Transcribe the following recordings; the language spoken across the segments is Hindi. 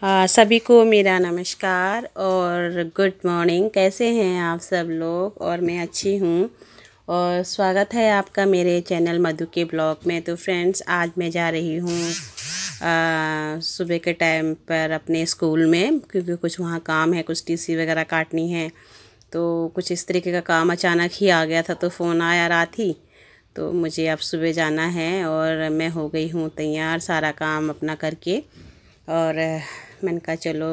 हाँ सभी को मेरा नमस्कार और गुड मॉर्निंग कैसे हैं आप सब लोग और मैं अच्छी हूँ और स्वागत है आपका मेरे चैनल मधु के ब्लॉग में तो फ्रेंड्स आज मैं जा रही हूँ सुबह के टाइम पर अपने स्कूल में क्योंकि कुछ वहाँ काम है कुछ टीसी वगैरह काटनी है तो कुछ इस तरीके का काम अचानक ही आ गया था तो फ़ोन आया रात ही तो मुझे अब सुबह जाना है और मैं हो गई हूँ तैयार सारा काम अपना करके और मैंने कहा चलो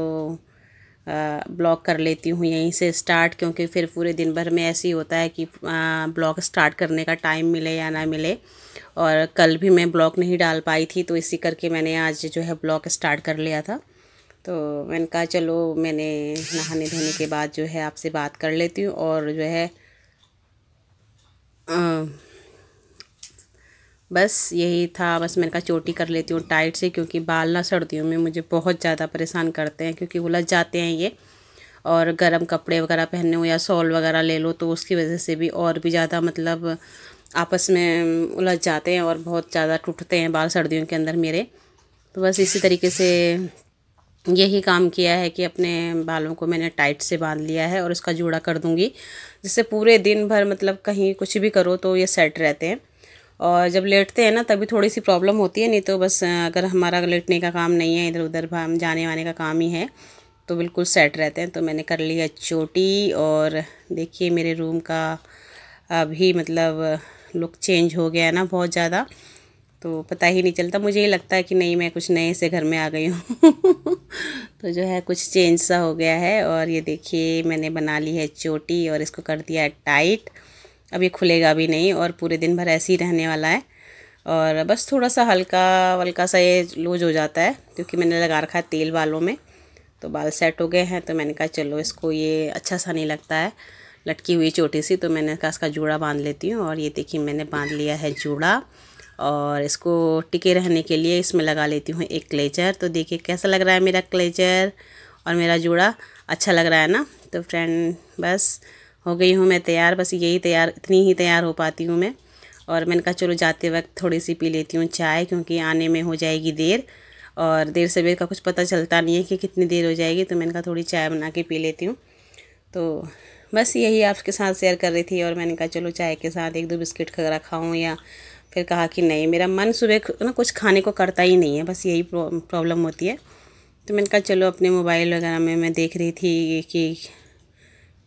ब्लॉग कर लेती हूँ यहीं से स्टार्ट क्योंकि फिर पूरे दिन भर में ऐसे ही होता है कि ब्लॉग स्टार्ट करने का टाइम मिले या ना मिले और कल भी मैं ब्लॉग नहीं डाल पाई थी तो इसी करके मैंने आज जो है ब्लॉग स्टार्ट कर लिया था तो मैंने कहा चलो मैंने नहाने धोने के बाद जो है आपसे बात कर लेती हूँ और जो है आ, बस यही था बस मैंने कहा चोटी कर लेती हूँ टाइट से क्योंकि बाल ना सर्दियों में मुझे बहुत ज़्यादा परेशान करते हैं क्योंकि उलझ जाते हैं ये और गर्म कपड़े वगैरह पहनने हो या सॉल वगैरह ले लो तो उसकी वजह से भी और भी ज़्यादा मतलब आपस में उलझ जाते हैं और बहुत ज़्यादा टूटते हैं बाल सर्दियों के अंदर मेरे तो बस इसी तरीके से यही काम किया है कि अपने बालों को मैंने टाइट से बांध लिया है और उसका जूड़ा कर दूँगी जिससे पूरे दिन भर मतलब कहीं कुछ भी करो तो ये सेट रहते हैं और जब लेटते हैं ना तभी थोड़ी सी प्रॉब्लम होती है नहीं तो बस अगर हमारा लेटने का काम नहीं है इधर उधर हम जाने वाने का काम ही है तो बिल्कुल सेट रहते हैं तो मैंने कर लिया चोटी और देखिए मेरे रूम का अभी मतलब लुक चेंज हो गया है ना बहुत ज़्यादा तो पता ही नहीं चलता मुझे ये लगता है कि नहीं मैं कुछ नए से घर में आ गई हूँ तो जो है कुछ चेंज सा हो गया है और ये देखिए मैंने बना ली है चोटी और इसको कर दिया है टाइट अब ये खुलेगा भी नहीं और पूरे दिन भर ऐसे ही रहने वाला है और बस थोड़ा सा हल्का वल्का सा ये लूज हो जाता है क्योंकि मैंने लगा रखा है तेल बालों में तो बाल सेट हो गए हैं तो मैंने कहा चलो इसको ये अच्छा सा नहीं लगता है लटकी हुई छोटी सी तो मैंने कहा इसका जूड़ा बांध लेती हूँ और ये देखिए मैंने बांध लिया है जूड़ा और इसको टिके रहने के लिए इसमें लगा लेती हूँ एक क्लेचर तो देखिए कैसा लग रहा है मेरा क्लेचर और मेरा जूड़ा अच्छा लग रहा है ना तो फ्रेंड बस हो गई हूँ मैं तैयार बस यही तैयार इतनी ही तैयार हो पाती हूँ मैं और मैंने कहा चलो जाते वक्त थोड़ी सी पी लेती हूँ चाय क्योंकि आने में हो जाएगी देर और देर सवेर का कुछ पता चलता नहीं है कि कितनी देर हो जाएगी तो मैंने कहा थोड़ी चाय बना के पी लेती हूँ तो बस यही आपके साथ शेयर कर रही थी और मैंने कहा चलो चाय के साथ एक दो बिस्किट वगैरह खाऊँ या फिर कहा कि नहीं मेरा मन सुबह ना कुछ खाने को करता ही नहीं है बस यही प्रॉब्लम होती है तो मैंने कहा चलो अपने मोबाइल वगैरह में मैं देख रही थी कि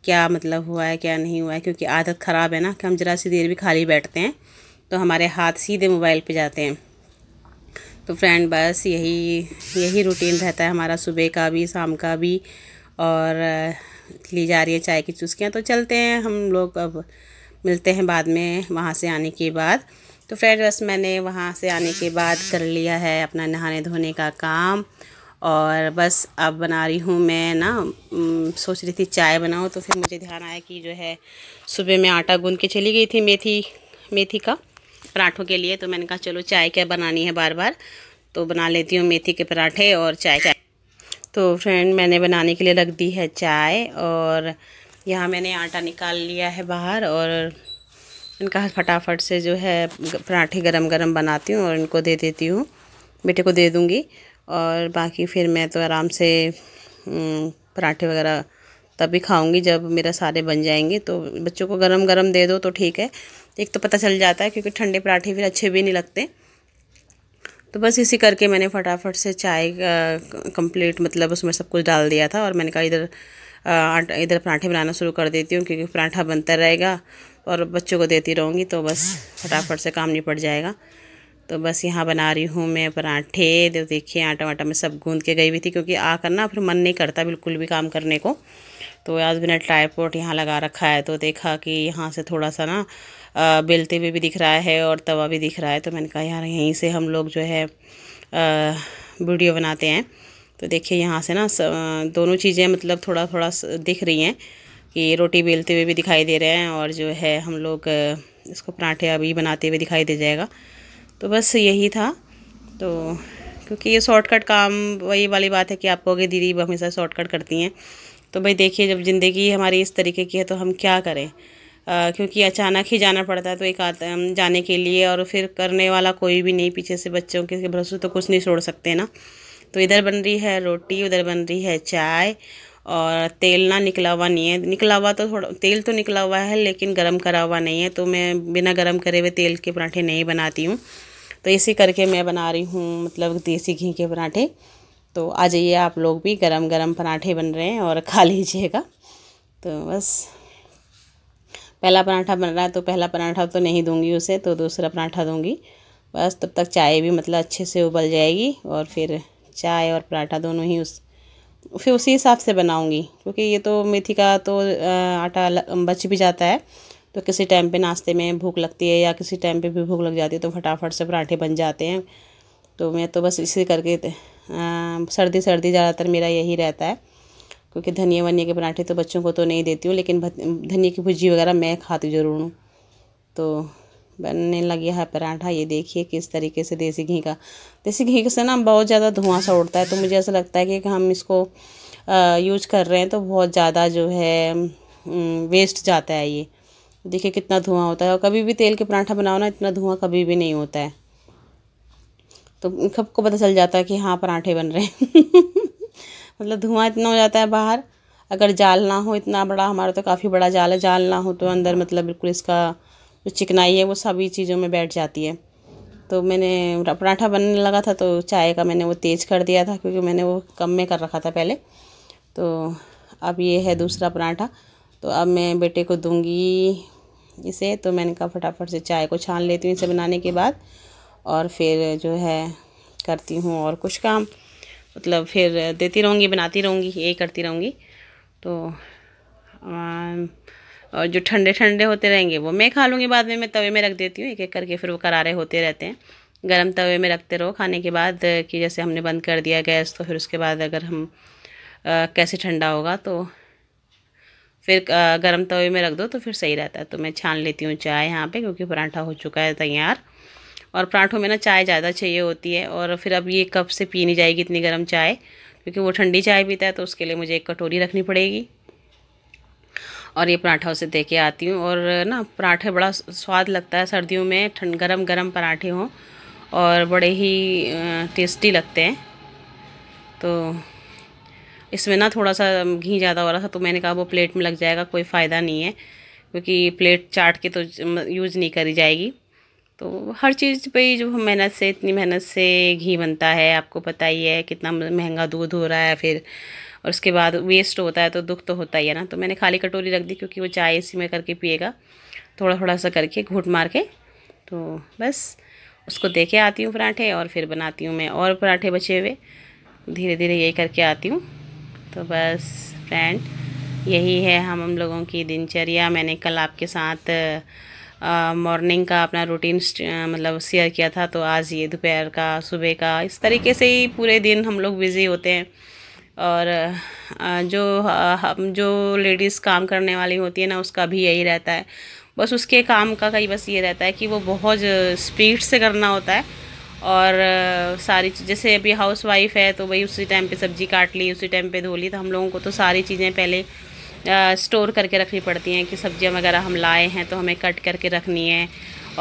क्या मतलब हुआ है क्या नहीं हुआ है क्योंकि आदत ख़राब है ना कि हम ज़रा सी देर भी खाली बैठते हैं तो हमारे हाथ सीधे मोबाइल पे जाते हैं तो फ्रेंड बस यही यही रूटीन रहता है हमारा सुबह का भी शाम का भी और ली जा रही है चाय की चुस्कियाँ तो चलते हैं हम लोग अब मिलते हैं बाद में वहाँ से आने के बाद तो फ्रेंड बस मैंने वहाँ से आने के बाद कर लिया है अपना नहाने धोने का काम और बस अब बना रही हूँ मैं ना सोच रही थी चाय बनाऊँ तो फिर मुझे ध्यान आया कि जो है सुबह मैं आटा गूँध के चली गई थी मेथी मेथी का पराठों के लिए तो मैंने कहा चलो चाय क्या बनानी है बार बार तो बना लेती हूँ मेथी के पराठे और चाय चाय तो फ्रेंड मैंने बनाने के लिए रख दी है चाय और यहाँ मैंने आटा निकाल लिया है बाहर और इनका फटाफट से जो है पराठे गरम गरम बनाती हूँ और इनको दे देती हूँ बेटे को दे दूँगी और बाकी फिर मैं तो आराम से हम्म, पराठे वगैरह तभी खाऊंगी जब मेरा सारे बन जाएंगे तो बच्चों को गरम गरम दे दो तो ठीक है एक तो पता चल जाता है क्योंकि ठंडे पराठे फिर अच्छे भी नहीं लगते तो बस इसी करके मैंने फटाफट से चाय कंप्लीट मतलब उसमें सब कुछ डाल दिया था और मैंने कहा इधर आटा इधर पराठे बनाना शुरू कर देती हूँ क्योंकि पराठा बनता रहेगा और बच्चों को देती रहूँगी तो बस फटाफट से काम निपट जाएगा तो बस यहाँ बना रही हूँ मैं पराठे तो देखिए आटा वाटा में सब गूंद के गई हुई थी क्योंकि आ करना फिर मन नहीं करता बिल्कुल भी काम करने को तो आज मैंने ट्राईपोर्ट यहाँ लगा रखा है तो देखा कि यहाँ से थोड़ा सा ना बेलते हुए भी दिख रहा है और तवा भी दिख रहा है तो मैंने कहा यार यहीं से हम लोग जो है वीडियो बनाते हैं तो देखिए यहाँ से ना दोनों चीज़ें मतलब थोड़ा थोड़ा दिख रही हैं कि रोटी बेलते हुए भी दिखाई दे रहे हैं और जो है हम लोग इसको पराठे अभी बनाते हुए दिखाई दे जाएगा तो बस यही था तो क्योंकि ये शॉर्टकट काम वही वाली बात है कि आप कहोगे दीदी हमेशा शॉर्टकट करती हैं तो भाई देखिए जब ज़िंदगी हमारी इस तरीके की है तो हम क्या करें आ, क्योंकि अचानक ही जाना पड़ता है तो एक आता जाने के लिए और फिर करने वाला कोई भी नहीं पीछे से बच्चों के भरोसे तो कुछ नहीं छोड़ सकते ना तो इधर बन रही है रोटी उधर बन रही है चाय और तेल ना निकला हुआ नहीं है निकला हुआ तो थोड़ा तेल तो निकला हुआ है लेकिन गर्म करा हुआ नहीं है तो मैं बिना गर्म करे हुए तेल के पराठे नहीं बनाती हूँ तो इसी करके मैं बना रही हूँ मतलब देसी घी के पराठे तो आ जाइए आप लोग भी गरम गरम पराठे बन रहे हैं और खा लीजिएगा तो बस पहला पराठा बन रहा है तो पहला पराठा तो नहीं दूँगी उसे तो दूसरा पराठा दूँगी बस तब तक चाय भी मतलब अच्छे से उबल जाएगी और फिर चाय और पराठा दोनों ही उस फिर उसी हिसाब से बनाऊंगी क्योंकि ये तो मेथी का तो आटा बच भी जाता है तो किसी टाइम पे नाश्ते में भूख लगती है या किसी टाइम पे भी भूख लग जाती है तो फटाफट से पराठे बन जाते हैं तो मैं तो बस इसी करके सर्दी सर्दी ज़्यादातर मेरा यही रहता है क्योंकि धनिया वनिया के पराठे तो बच्चों को तो नहीं देती हूँ लेकिन धनिया की भुजी वगैरह मैं खाती ज़रूर हूँ तो बनने लग गया है पराठा ये देखिए किस तरीके से देसी घी का देसी घी से ना बहुत ज़्यादा धुआं सा उड़ता है तो मुझे ऐसा लगता है कि हम इसको यूज कर रहे हैं तो बहुत ज़्यादा जो है वेस्ट जाता है ये देखिए कितना धुआं होता है और कभी भी तेल के पराठा बनाओ ना इतना धुआं कभी भी नहीं होता है तो सबको पता चल जाता है कि हाँ पराठे बन रहे हैं मतलब धुआं इतना हो जाता है बाहर अगर जाल ना हो इतना बड़ा हमारा तो काफ़ी बड़ा जाल है जाल ना हो तो अंदर मतलब बिल्कुल इसका जो चिकनाई है वो सभी चीज़ों में बैठ जाती है तो मैंने पराठा बनने लगा था तो चाय का मैंने वो तेज़ कर दिया था क्योंकि मैंने वो कम में कर रखा था पहले तो अब ये है दूसरा पराठा तो अब मैं बेटे को दूंगी इसे तो मैंने कहा फटाफट से चाय को छान लेती हूँ इसे बनाने के बाद और फिर जो है करती हूँ और कुछ काम मतलब फिर देती रहूँगी बनाती रहूँगी यही करती रहूँगी तो आ, और जो ठंडे ठंडे होते रहेंगे वो मैं खा लूँगी बाद में मैं तवे में रख देती हूँ एक एक करके फिर वो करारे होते रहते हैं गर्म तवे में रखते रहो खाने के बाद कि जैसे हमने बंद कर दिया गैस तो फिर उसके बाद अगर हम आ, कैसे ठंडा होगा तो फिर गर्म तवे में रख दो तो फिर सही रहता है तो मैं छान लेती हूँ चाय यहाँ पर क्योंकि पराठा हो चुका है तैयार और पराठों में ना चाय ज़्यादा चाहिए होती है और फिर अब ये कप से पी नहीं जाएगी इतनी गर्म चाय क्योंकि वो ठंडी चाय पीता है तो उसके लिए मुझे एक कटोरी रखनी पड़ेगी और ये पराठा उसे दे के आती हूँ और ना पराठे बड़ा स्वाद लगता है सर्दियों में ठंड गरम गरम पराठे हों और बड़े ही टेस्टी लगते हैं तो इसमें ना थोड़ा सा घी ज़्यादा हो रहा था तो मैंने कहा वो प्लेट में लग जाएगा कोई फ़ायदा नहीं है क्योंकि प्लेट चाट के तो यूज़ नहीं करी जाएगी तो हर चीज़ पे जो हम मेहनत से इतनी मेहनत से घी बनता है आपको पता ही है कितना महंगा दूध हो रहा है फिर और उसके बाद वेस्ट होता है तो दुख तो होता ही है ना तो मैंने खाली कटोरी रख दी क्योंकि वो चाय इसी में करके पिएगा थोड़ा थोड़ा सा करके घूट मार के तो बस उसको दे के आती हूँ पराठे और फिर बनाती हूँ मैं और पराठे बचे हुए धीरे धीरे यही करके आती हूँ तो बस फ्रेंड यही है हम हम लोगों की दिनचर्या मैंने कल आपके साथ मॉर्निंग का अपना रूटीन मतलब शेयर किया था तो आज ये दोपहर का सुबह का इस तरीके से ही पूरे दिन हम लोग बिज़ी होते हैं और जो हम जो लेडीज़ काम करने वाली होती है ना उसका भी यही रहता है बस उसके काम का कहीं बस ये रहता है कि वो बहुत स्पीड से करना होता है और सारी जैसे अभी हाउस वाइफ है तो भाई उसी टाइम पे सब्ज़ी काट ली उसी टाइम पे धो ली तो हम लोगों को तो सारी चीज़ें पहले आ, स्टोर करके रखनी पड़ती हैं कि सब्ज़ियाँ वगैरह हम लाए हैं तो हमें कट करके रखनी है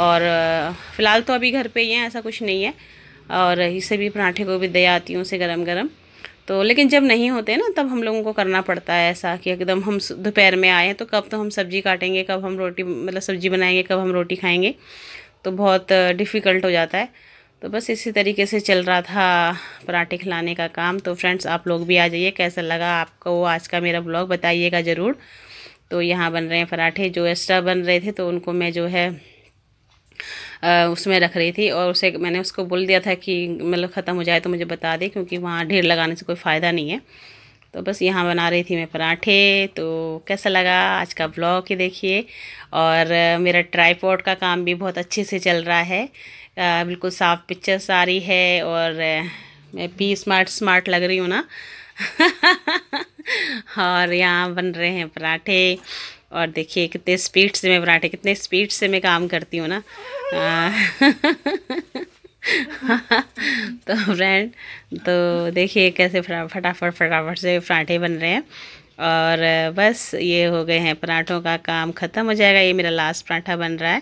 और फ़िलहाल तो अभी घर पे ही हैं ऐसा कुछ नहीं है और इसे भी पराठे को भी दे आती हूँ उसे गर्म गर्म तो लेकिन जब नहीं होते ना तब हम लोगों को करना पड़ता है ऐसा कि एकदम हम दोपहर में आए तो कब तो हम सब्ज़ी काटेंगे कब हम रोटी मतलब सब्ज़ी बनाएंगे कब हम रोटी खाएंगे तो बहुत डिफ़िकल्ट हो जाता है तो बस इसी तरीके से चल रहा था पराठे खिलाने का काम तो फ्रेंड्स आप लोग भी आ जाइए कैसा लगा आपको आज का मेरा ब्लॉग बताइएगा ज़रूर तो यहाँ बन रहे हैं पराठे जो एक्स्ट्रा बन रहे थे तो उनको मैं जो है उसमें रख रही थी और उसे मैंने उसको बोल दिया था कि मतलब ख़त्म हो जाए तो मुझे बता दे क्योंकि वहाँ ढेर लगाने से कोई फ़ायदा नहीं है तो बस यहाँ बना रही थी मैं पराठे तो कैसा लगा आज का ब्लॉग ही देखिए और मेरा ट्राईपोर्ट का काम भी बहुत अच्छे से चल रहा है बिल्कुल साफ पिक्चर्स आ रही है और मैं भी स्मार्ट स्मार्ट लग रही हूँ ना और यहाँ बन रहे हैं पराठे और देखिए कितने स्पीड से मैं पराठे कितने स्पीड से मैं काम करती हूँ ना तो फ्रेंड तो देखिए कैसे फटाफट फटाफट से पराठे बन रहे हैं और बस ये हो गए हैं पराठों का काम ख़त्म हो जाएगा ये मेरा लास्ट पराठा बन रहा है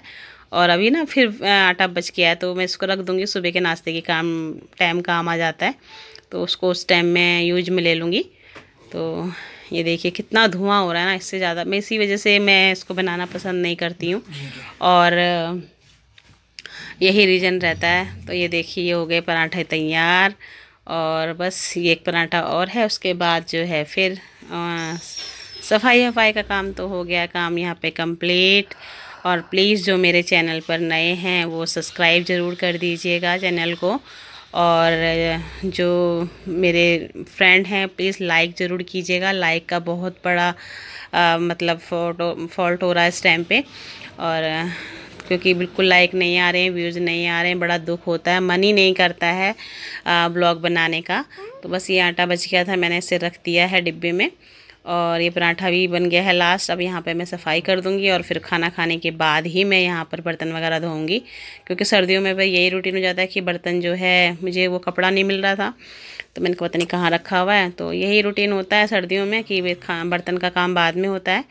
और अभी ना फिर आटा बच गया है तो मैं इसको रख दूँगी सुबह के नाश्ते के काम टाइम काम आ जाता है तो उसको उस टाइम में यूज में ले लूँगी तो ये देखिए कितना धुआं हो रहा है ना इससे ज़्यादा मैं इसी वजह से मैं इसको बनाना पसंद नहीं करती हूँ और यही रीज़न रहता है तो ये देखिए ये हो गए पराठे तैयार और बस ये एक पराठा और है उसके बाद जो है फिर आ, सफाई वफाई का काम तो हो गया काम यहाँ पे कंप्लीट और प्लीज़ जो मेरे चैनल पर नए हैं वो सब्सक्राइब ज़रूर कर दीजिएगा चैनल को और जो मेरे फ्रेंड हैं प्लीज़ लाइक ज़रूर कीजिएगा लाइक का बहुत बड़ा आ, मतलब फोटो फॉल्ट हो रहा है इस टाइम पे और क्योंकि बिल्कुल लाइक नहीं आ रहे हैं व्यूज़ नहीं आ रहे हैं बड़ा दुख होता है मन ही नहीं करता है ब्लॉग बनाने का तो बस ये आटा बच गया था मैंने इसे रख दिया है डिब्बे में और ये पराठा भी बन गया है लास्ट अब यहाँ पे मैं सफाई कर दूँगी और फिर खाना खाने के बाद ही मैं यहाँ पर बर्तन वगैरह धोऊँगी क्योंकि सर्दियों में भाई यही रूटीन हो जाता है कि बर्तन जो है मुझे वो कपड़ा नहीं मिल रहा था तो मैंने पता नहीं कहाँ रखा हुआ है तो यही रूटीन होता है सर्दियों में कि बर्तन का काम बाद में होता है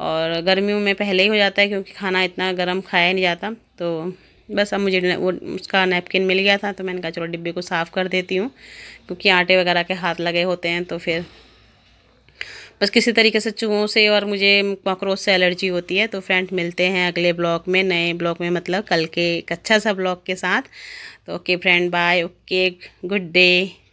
और गर्मियों में पहले ही हो जाता है क्योंकि खाना इतना गर्म खाया नहीं जाता तो बस अब मुझे वो उसका नैपकिन मिल गया था तो मैंने कहा चलो डिब्बे को साफ़ कर देती हूँ क्योंकि आटे वगैरह के हाथ लगे होते हैं तो फिर बस किसी तरीके से चूहों से और मुझे कॉकरोच से एलर्जी होती है तो फ्रेंड मिलते हैं अगले ब्लॉग में नए ब्लॉग में मतलब कल के एक अच्छा सा ब्लॉग के साथ तो okay friend bye okay good day